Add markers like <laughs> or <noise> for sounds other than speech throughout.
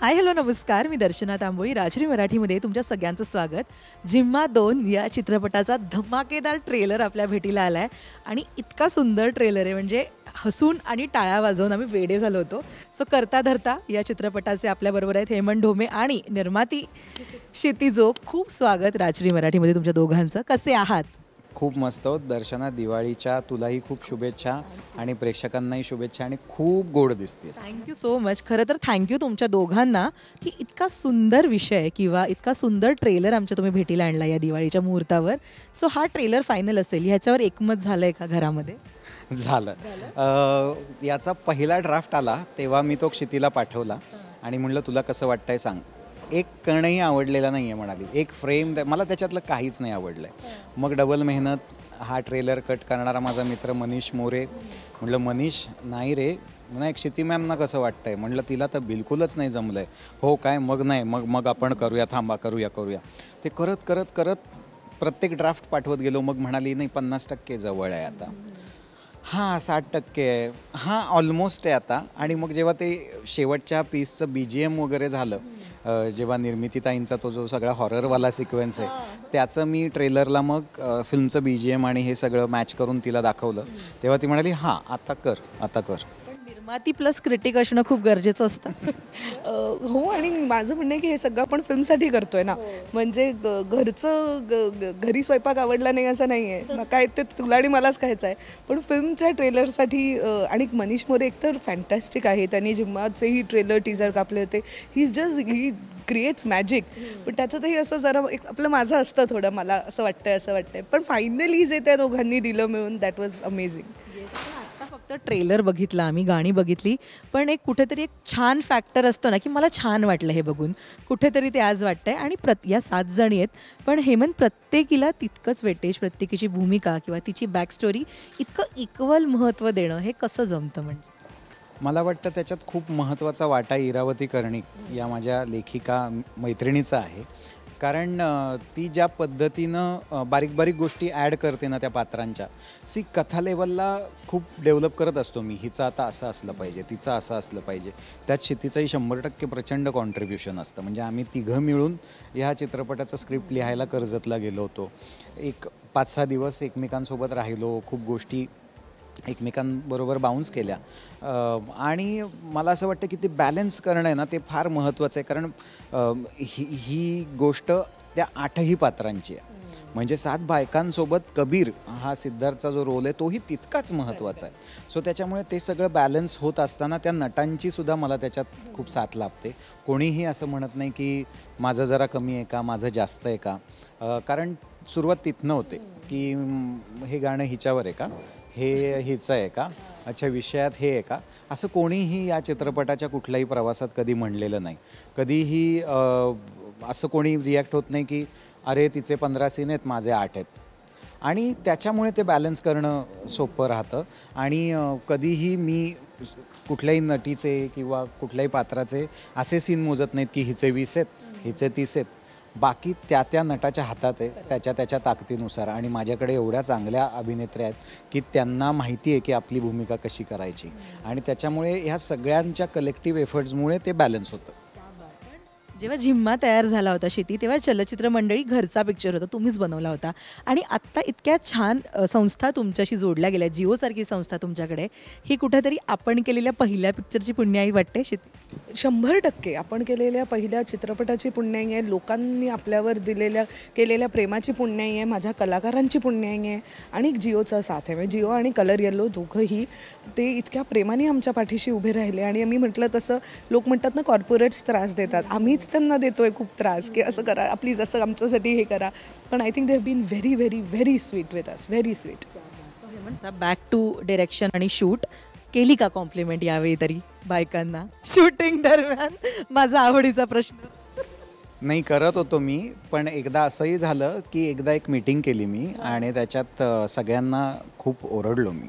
Hi hello नमस्कार मी दर्शना तांबोळी राजरी मराठीमध्ये तुमच्या सगळ्यांचं स्वागत जिम्मा दोन या चित्रपटाचा धमाकेदार ट्रेलर आपल्या भेटीला आला आहे आणि इतका सुंदर ट्रेलर आहे म्हणजे हसून आणि टाळ्या वाजवून आम्ही वेडे झालो होतो सो करता धरता या चित्रपटाचे आपल्याबरोबर आहेत हेमंत ढोमे आणि निर्माती शेती खूप स्वागत राजरी मराठीमध्ये तुमच्या दोघांचं कसे आहात खूप मस्त होत दर्शना दिवाळीच्या तुलाही खूप शुभेच्छा आणि प्रेक्षकांनाही शुभेच्छा आणि खूप गोड दिसते थँक्यू सो मच खरं तर थँक्यू तुमच्या दोघांना की इतका सुंदर विषय किंवा इतका सुंदर ट्रेलर आमच्या तुम्ही भेटीला आणला या दिवाळीच्या मुहूर्तावर सो हा ट्रेलर फायनल असेल ह्याच्यावर एकमत झालं का घरामध्ये <laughs> झालं याचा पहिला ड्राफ्ट आला तेव्हा मी तो क्षितीला पाठवला आणि म्हणलं तुला कसं वाटतंय सांग एक कणही आवडलेला नाही आहे म्हणाली एक फ्रेम मला त्याच्यातलं काहीच नाही आवडलं आहे मग डबल मेहनत हा ट्रेलर कट करणारा माझा मित्र मनीष मोरे म्हटलं मनीष नाही रे नाही क्षिती मॅमना कसं वाटतंय म्हटलं तिला तर बिलकुलच नाही जमलं आहे हो काय मग नाही मग मग आपण करूया थांबा करूया करूया ते करत करत करत प्रत्येक ड्राफ्ट पाठवत गेलो मग म्हणाली नाही पन्नास टक्के जवळ आहे आता हां साठ टक्के आहे हां ऑलमोस्ट आहे आता आणि मग जेव्हा ते शेवटच्या पीसचं बी जी एम वगैरे झालं जेव्हा निर्मितीताईंचा तो जो सगळा हॉररवाला सिक्वेन्स आहे त्याचं मी ट्रेलरला मग फिल्मचं बी जी एम आणि हे सगळं मॅच करून तिला दाखवलं तेव्हा ती म्हणाली हां आता कर आता कर निर्माती प्लस क्रिटिक असणं खूप गरजेचं असतं हो आणि माझं म्हणणं आहे की हे सगळं आपण फिल्मसाठी करतोय ना हो. म्हणजे घरचं घरी स्वयंपाक आवडला नाही असं नाही आहे काय ते तुला आणि मलाच खायचं आहे पण फिल्मच्या ट्रेलरसाठी आणि मनीष मोरे एकतर फॅन्टॅस्टिक आहे त्यांनी जिम्माचेही ट्रेलर टीजर कापले होते he is just he creates magic पण त्याच्यातही असं जरा एक आपलं माझं असतं थोडं मला असं वाटतंय असं वाटतंय पण फायनली जे त्या दोघांनी दिलं मिळून दॅट वॉज अमेझिंग फक्त ट्रेलर बघितला आम्ही गाणी बघितली पण एक कुठेतरी एक छान फॅक्टर असतो ना की मला छान वाटलं हे बघून कुठेतरी ते आज आहे आणि प्रत या सात जणी आहेत पण हेमंत प्रत्येकीला तितकंच वेटेज प्रत्येकीची भूमिका किंवा तिची बॅकस्टोरी इतकं इक्वल महत्त्व देणं हे कसं जमतं म्हणजे मला वाटतं त्याच्यात खूप महत्त्वाचा वाटा इरावती कर्णिक या माझ्या लेखिका मैत्रिणीचा आहे कारण ती ज्या पद्धतीनं बारीक बारीक गोष्टी ॲड करते ना त्या पात्रांच्या सी कथा लेवलला खूप डेव्हलप करत असतो मी हिचं आता असं असलं पाहिजे तिचं असं असलं पाहिजे त्यात शेतीचंही शंभर टक्के प्रचंड कॉन्ट्रीब्युशन असतं म्हणजे आम्ही तिघं मिळून ह्या चित्रपटाचं स्क्रिप्ट लिहायला कर्जतला गेलो होतो एक पाच सहा दिवस एकमेकांसोबत राहिलो खूप गोष्टी एकमेकांबरोबर बाउन्स केल्या आणि मला असं वाटतं की ते बॅलन्स करणं आहे ना ते फार महत्त्वाचं आहे कारण ही ही गोष्ट त्या आठही पात्रांची आहे म्हणजे सात बायकांसोबत कबीर हा सिद्धार्थचा जो रोल आहे तोही तितकाच महत्त्वाचा आहे सो त्याच्यामुळे ते सगळं बॅलन्स होत असताना त्या नटांची सुद्धा मला त्याच्यात खूप साथ लाभते कोणीही असं म्हणत नाही की माझं जरा कमी आहे का माझं जास्त आहे का कारण सुरुवात तिथनं होते की हे गाणं हिच्यावर आहे का हे हिचं आहे का अच्छा विषयात हे आहे का असं कोणीही या चित्रपटाच्या कुठल्याही प्रवासात कधी म्हणलेलं नाही कधीही असं कोणी रिॲक्ट होत नाही की अरे तिचे पंधरा सीन आहेत माझे आठ आहेत आणि त्याच्यामुळे ते बॅलन्स करणं सोपं राहतं आणि कधीही मी कुठल्याही नटीचे किंवा कुठल्याही पात्राचे असे सीन मोजत नाहीत की हिचे वीस आहेत हिचे तीस आहेत बाकी त्या त्या नटाच्या हातात आहे त्याच्या त्याच्या ताकदीनुसार आणि माझ्याकडे एवढ्या चांगल्या अभिनेत्री आहेत की त्यांना माहिती आहे की आपली भूमिका कशी करायची आणि त्याच्यामुळे ह्या सगळ्यांच्या कलेक्टिव्ह एफर्ट्समुळे ते बॅलन्स होतं जेव्हा झिम्मा तयार झाला होता शेती तेव्हा चलचित्र मंडळी घरचा पिक्चर होता तुम्हीच बनवला होता आणि आत्ता इतक्या छान संस्था तुमच्याशी जोडल्या गेल्या जिओसारखी संस्था तुमच्याकडे ही कुठेतरी आपण केलेल्या पहिल्या पिक्चरची पुण्याई वाटते शेती शंभर टक्के आपण केलेल्या पहिल्या चित्रपटाची पुण्याई आहे लोकांनी आपल्यावर दिलेल्या केलेल्या प्रेमाची पुण्याई आहे माझ्या कलाकारांची पुण्याई आहे आणि जिओचा साथ आहे म्हणजे जिओ आणि कलर येलो दोघंही ते इतक्या प्रेमाने आमच्या पाठीशी उभे राहिले आणि आम्ही म्हटलं तसं लोक म्हणतात ना कॉर्पोरेट्स त्रास देतात आम्हीच त्यांना देतो आहे खूप त्रास की असं करा प्लीज असं आमच्यासाठी हे करा पण I think they have been very very very sweet with us very sweet back to direction आणि शूट केली का कॉम्प्लिमेंट यावेळी तरी बायकांना शूटिंग दरम्यान माझा आवडीचा प्रश्न नाही करत होतो मी पण एकदा असंही झालं की एकदा एक मीटिंग केली मी आणि त्याच्यात सगळ्यांना खूप ओरडलो मी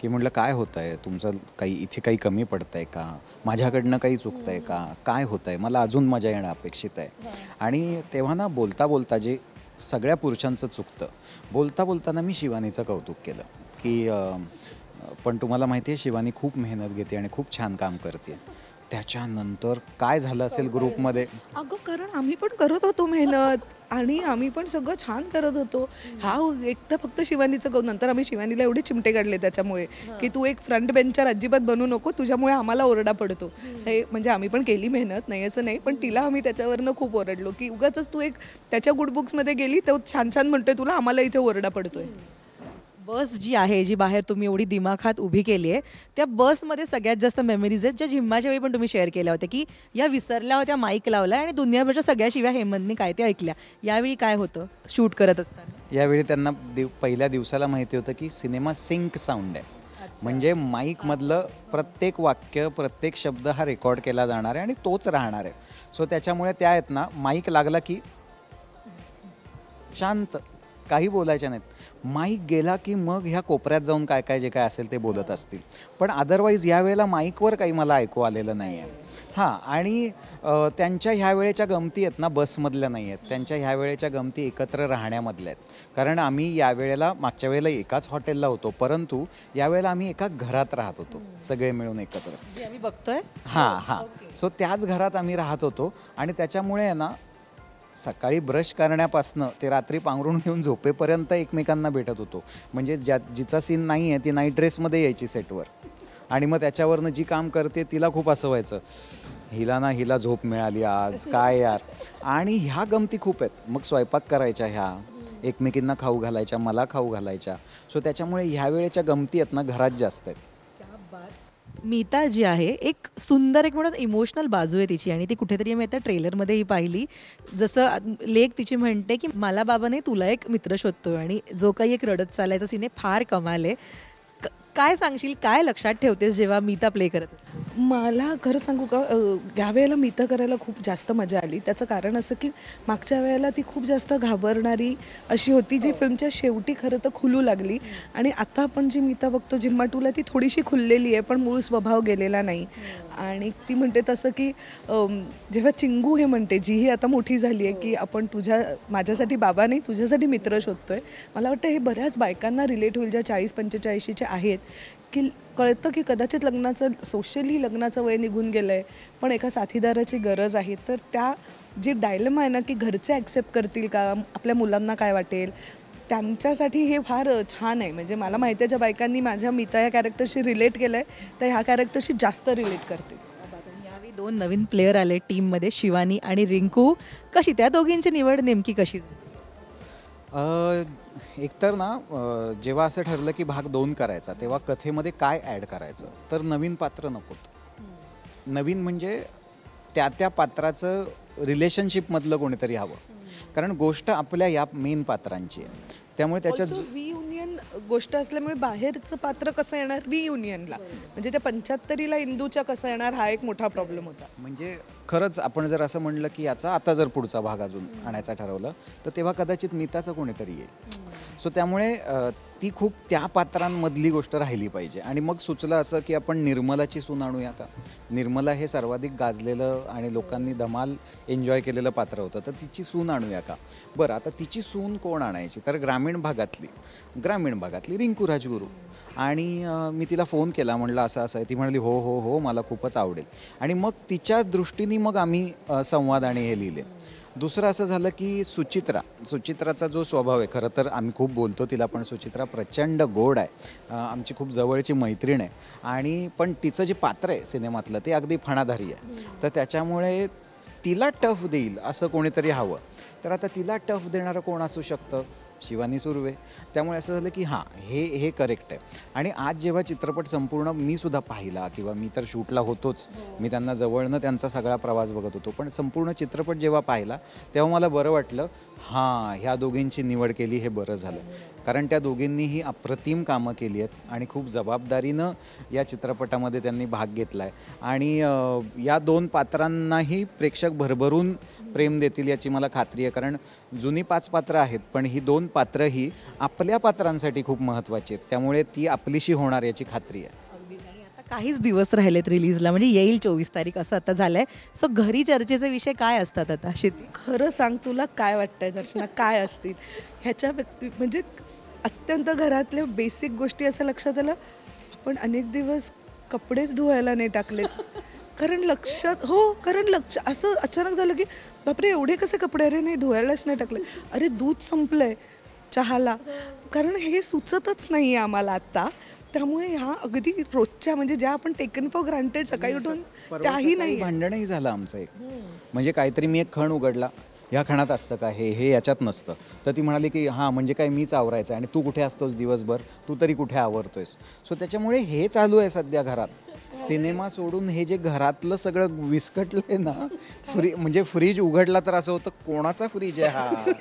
की म्हटलं काय होत आहे तुमचं काही इथे काही कमी आहे का माझ्याकडनं काही आहे का काय होत आहे मला अजून मजा येणं अपेक्षित आहे आणि तेव्हा ना बोलता बोलता जे सगळ्या पुरुषांचं चुकतं बोलता बोलताना मी शिवानीचं कौतुक केलं की पण तुम्हाला माहिती आहे शिवानी खूप मेहनत घेते आणि खूप छान काम करते त्याच्यानंतर काय झालं असेल हो, ग्रुपमध्ये अगं कारण आम्ही पण करत होतो मेहनत आणि आम्ही पण सगळं छान करत होतो हा एकटं फक्त शिवानीचं गौ नंतर आम्ही शिवानीला एवढे चिमटे काढले त्याच्यामुळे की तू एक फ्रंट बेंचर अजिबात बनू नको तुझ्यामुळे आम्हाला ओरडा पडतो हे म्हणजे आम्ही पण केली मेहनत नाही असं नाही पण तिला आम्ही त्याच्यावरनं खूप ओरडलो की उगाच तू एक त्याच्या गुड गुडबुक्समध्ये गेली तर छान छान म्हणतोय तुला आम्हाला इथे ओरडा पडतोय बस जी आहे जी बाहेर तुम्ही एवढी दिमाखात उभी केली आहे त्या बसमध्ये सगळ्यात जास्त मेमरीज आहेत ज्या जिम्माच्या वेळी पण तुम्ही शेअर केल्या होत्या की या विसरल्या होत्या माईक लावला आणि दुनियाभरच्या सगळ्या शिव्या हेमंतनी काय ते ऐकल्या यावेळी काय होतं शूट करत असताना यावेळी त्यांना दिव पहिल्या दिवसाला माहिती होतं की सिनेमा सिंक साऊंड आहे म्हणजे माईकमधलं प्रत्येक वाक्य प्रत्येक शब्द हा रेकॉर्ड केला जाणार आहे आणि तोच राहणार आहे सो त्याच्यामुळे त्या आहेत ना माईक लागला की शांत काही बोलायच्या नाहीत माईक गेला की मग ह्या कोपऱ्यात जाऊन काय काय जे काय असेल ते बोलत असतील पण अदरवाईज यावेळेला माईकवर काही मला ऐकू आलेलं नाही आहे हां आणि त्यांच्या ह्या वेळेच्या गमती आहेत ना बसमधल्या नाही आहेत त्यांच्या ह्या वेळेच्या गमती एकत्र राहण्यामधल्या आहेत कारण आम्ही यावेळेला मागच्या वेळेला एकाच हॉटेलला होतो परंतु यावेळेला आम्ही एका घरात राहत होतो सगळे मिळून एकत्र बघतोय हां हां सो त्याच घरात आम्ही राहत होतो आणि त्याच्यामुळे ना सकाळी ब्रश करण्यापासनं ते रात्री पांघरून घेऊन झोपेपर्यंत एकमेकांना भेटत होतो म्हणजे ज्या जिचा सीन नाही आहे ती नाईट ड्रेसमध्ये यायची सेटवर आणि मग त्याच्यावरनं जी काम करते तिला खूप असं व्हायचं हिला ना हिला झोप मिळाली आज काय यार आणि ह्या गमती खूप आहेत मग स्वयंपाक करायच्या ह्या एकमेकींना खाऊ घालायच्या मला खाऊ घालायच्या सो त्याच्यामुळे ह्या वेळेच्या गमती आहेत ना घरात जास्त आहेत मीता जी आहे एक सुंदर एक म्हणून इमोशनल बाजू आहे तिची आणि ती कुठेतरी मी आता ट्रेलरमध्येही पाहिली जसं लेख तिची म्हणते की मला बाबाने तुला एक मित्र शोधतोय आणि जो काही एक रडत चालायचा सिने फार कमाल काय सांगशील काय लक्षात ठेवतेस जेव्हा मीता प्ले करत मला खरं सांगू का ह्या वेळेला मितं करायला खूप जास्त मजा आली त्याचं कारण असं की मागच्या वेळेला ती खूप जास्त घाबरणारी अशी होती जी हो. फिल्मच्या शेवटी खरं तर खुलू लागली आणि आता आपण जी मीता बघतो जिम्मा टूला ती थोडीशी खुललेली आहे पण मूळ स्वभाव गेलेला नाही हो. आणि ती म्हणते तसं की जेव्हा चिंगू हे म्हणते जी ही आता मोठी झाली आहे हो. की आपण तुझ्या माझ्यासाठी बाबा नाही तुझ्यासाठी मित्र शोधतोय मला वाटतं हे बऱ्याच बायकांना रिलेट होईल ज्या चाळीस पंचेचाळीशीच्या आहेत की कळतं की कदाचित लग्नाचं सोशली लग्नाचं वय निघून गेलं आहे पण एका साथीदाराची गरज आहे तर त्या जे डायलमा आहे ना की घरचे ॲक्सेप्ट करतील का आपल्या मुलांना काय वाटेल त्यांच्यासाठी हे फार छान आहे म्हणजे मला माहिती ज्या बायकांनी माझ्या मिता या कॅरेक्टरशी रिलेट केलं आहे तर ह्या कॅरेक्टरशी जास्त रिलेट करते यावेळी दोन नवीन प्लेयर आले टीममध्ये शिवानी आणि रिंकू कशी त्या दोघींची निवड नेमकी कशी एकतर ना जेव्हा असं ठरलं की भाग दोन करायचा तेव्हा कथेमध्ये काय ॲड करायचं तर नवीन पात्र नकोत नवीन म्हणजे त्या त्या पात्राचं रिलेशनशिपमधलं कोणीतरी हवं कारण गोष्ट आपल्या या मेन पात्रांची आहे त्यामुळे त्याच्यात रियुनियन गोष्ट असल्यामुळे बाहेरचं पात्र कसं येणार रियुनियनला म्हणजे त्या पंच्याहत्तरीला इंदूच्या कसं येणार हा एक मोठा प्रॉब्लेम होता म्हणजे खरंच आपण जर असं म्हणलं की याचा आता जर पुढचा भाग अजून आणायचा ठरवलं तर तेव्हा कदाचित नीताचं कोणीतरी येईल सो त्यामुळे ती खूप त्या पात्रांमधली गोष्ट राहिली पाहिजे आणि मग सुचलं असं की आपण निर्मलाची सून आणूया का निर्मला हे सर्वाधिक गाजलेलं आणि लोकांनी धमाल एन्जॉय केलेलं पात्र होतं तर तिची सून आणूया का बरं आता तिची सून कोण आणायची तर ग्रामीण भागातली ग्रामीण भागातली रिंकू राजगुरू आणि मी तिला फोन केला म्हणलं असं असं आहे ती म्हणाली हो हो हो मला खूपच आवडेल आणि मग तिच्या दृष्टीने मग आम्ही संवाद आणि हे लिहिले दुसरं असं झालं की सुचित्रा सुचित्राचा जो स्वभाव आहे खरं तर आम्ही खूप बोलतो तिला पण सुचित्रा प्रचंड गोड आहे आमची खूप जवळची मैत्रीण आहे आणि पण तिचं जे पात्र आहे सिनेमातलं ते अगदी फणाधारी आहे तर त्याच्यामुळे तिला टफ देईल असं कोणीतरी हवं तर आता तिला टफ देणारं कोण असू शकतं शिवानी सुर्वे त्यामुळे असं झालं की हां हे हे करेक्ट आहे आणि आज जेव्हा चित्रपट संपूर्ण मी सुद्धा पाहिला किंवा मी तर शूटला होतोच हो. मी त्यांना जवळनं त्यांचा सगळा प्रवास बघत होतो पण संपूर्ण चित्रपट जेव्हा पाहिला तेव्हा मला बरं वाटलं हां ह्या दोघींची निवड केली हे बरं झालं कारण त्या दोघींनीही अप्रतिम कामं केली आहेत आणि खूप जबाबदारीनं या चित्रपटामध्ये त्यांनी भाग घेतला आहे आणि या दोन पात्रांनाही प्रेक्षक भरभरून प्रेम देतील याची मला खात्री आहे कारण जुनी पाच पात्रं आहेत पण ही दोन पात्र ही आपल्या पात्रांसाठी खूप महत्त्वाची आहेत त्यामुळे ती आपलीशी होणार याची खात्री आहे काहीच दिवस राहिलेत रिलीजला म्हणजे येईल चोवीस तारीख असं आता झालंय सो घरी चर्चेचे विषय काय असतात आता शेती खरं सांग तुला काय वाटतंय दर्शना काय असतील ह्याच्या म्हणजे अत्यंत घरातल्या बेसिक गोष्टी असं लक्षात आलं आपण अनेक दिवस कपडेच धुवायला नाही टाकलेत कारण लक्षात हो कारण लक्ष असं अचानक झालं की बापरे एवढे कसे कपडे अरे नाही धुवायलाच नाही टाकले अरे दूध संपलंय चहाला कारण हे सुचतच नाही आहे आम्हाला आत्ता त्यामुळे ह्या अगदी रोजच्या म्हणजे ज्या आपण टेकन फॉर ग्रांटेड सकाळी उठून त्याही नाही भांडणही झालं आमचं एक म्हणजे काहीतरी मी एक खण उघडला ह्या खणात असतं का हे हे याच्यात नसतं तर ती म्हणाली की हां म्हणजे काय मीच आवरायचं आणि तू कुठे असतोस दिवसभर तू तरी कुठे आवरतोयस सो त्याच्यामुळे हे चालू आहे सध्या घरात सिनेमा सोडून हे जे घरातलं सगळं विस्कटलं आहे ना फ्री म्हणजे फ्रीज उघडला तर असं होतं कोणाचा फ्रीज आहे हा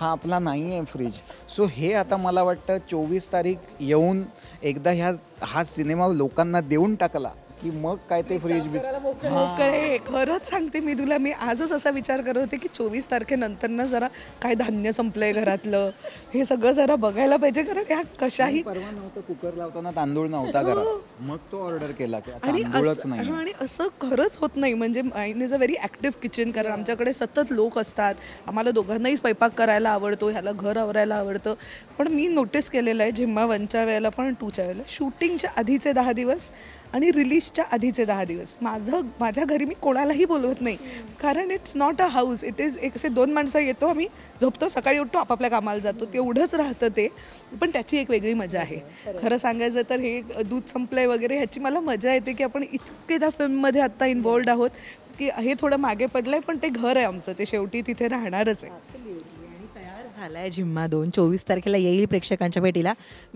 हा आपला नाही आहे फ्रीज सो हे आता मला वाटतं चोवीस तारीख येऊन एकदा ह्या हा सिनेमा लोकांना देऊन टाकला की मग काय ते फ्रीज बीज काय खरंच सांगते मी तुला मी आजच असा विचार करत होते की चोवीस तारखेनंतर ना जरा काय धान्य संपलंय घरातलं हे सगळं जरा बघायला पाहिजे कारण ह्या कशाही परवा नव्हतं कुकर लावताना तांदूळ नव्हता हो. घरात मग तो ऑर्डर केला आणि आणि असं खरंच होत नाही म्हणजे mine is a very active kitchen कारण आमच्याकडे सतत लोक असतात आम्हाला दोघांनाही स्वयंपाक करायला आवडतो ह्याला घर आवरायला आवडतं पण मी नोटीस केलेलं आहे जेव्हा वनच्या वेळेला पण टूच्या वेळेला शूटिंगच्या आधीचे दहा दिवस आणि रिलीजच्या आधीचे दहा दिवस माझं माझ्या घरी मी कोणालाही बोलवत नाही कारण it's not a house it is एक असे दोन माणसं येतो आम्ही झोपतो सकाळी उठतो आपापल्या कामाला जातो तेवढंच राहतं ते पण त्याची एक वेगळी मजा आहे खरं सांगायचं तर हे दूध संपलंय वगैरे ह्याची मला मजा येते की आपण त्या फिल्ममध्ये आत्ता इन्वॉल्ड आहोत की हे थोडं मागे पडलं आहे पण ते घर आहे आमचं ते शेवटी तिथे राहणारच आहे झाला आहे झिम्मा दोन चोवीस तारखेला येईल प्रेक्षकांच्या भेटीला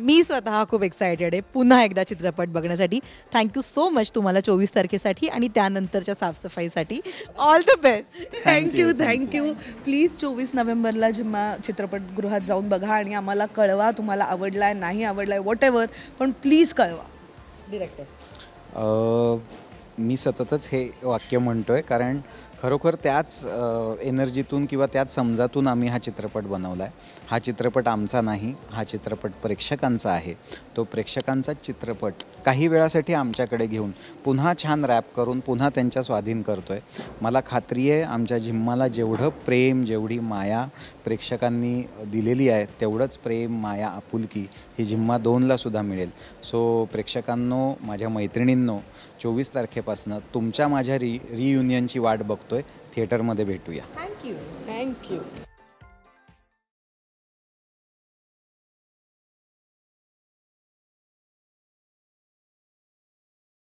मी स्वतः खूप एक्सायटेड आहे पुन्हा एकदा चित्रपट बघण्यासाठी थँक्यू सो मच तुम्हाला चोवीस तारखेसाठी आणि त्यानंतरच्या साफसफाईसाठी all the best thank you thank you please चोवीस नोव्हेंबरला जिम्मा चित्रपटगृहात जाऊन बघा आणि आम्हाला कळवा तुम्हाला आवडला नाही आवडलाय वॉट एव्हर पण प्लीज कळवा डिरेक्टर मी सततच हे वाक्य म्हणतोय कारण खरोखर त्याच एनर्जीतून किंवा त्याच समजातून आम्ही हा चित्रपट बनवला आहे हा चित्रपट आमचा नाही हा चित्रपट प्रेक्षकांचा आहे तो प्रेक्षकांचाच चित्रपट काही वेळासाठी आमच्याकडे घेऊन पुन्हा छान रॅप करून पुन्हा त्यांच्या स्वाधीन करतो आहे मला खात्री आहे आमच्या जिम्माला जेवढं प्रेम जेवढी माया प्रेक्षकांनी दिलेली आहे तेवढंच प्रेम माया आपुलकी ही झिम्मा दोनलासुद्धा मिळेल सो प्रेक्षकांनो माझ्या मैत्रिणींनो चोवीस तारखेपासनं तुमच्या माझ्या रि रियुनियनची वाट बघतो करतोय थिएटरमध्ये भेटूया थँक्यू थँक्यू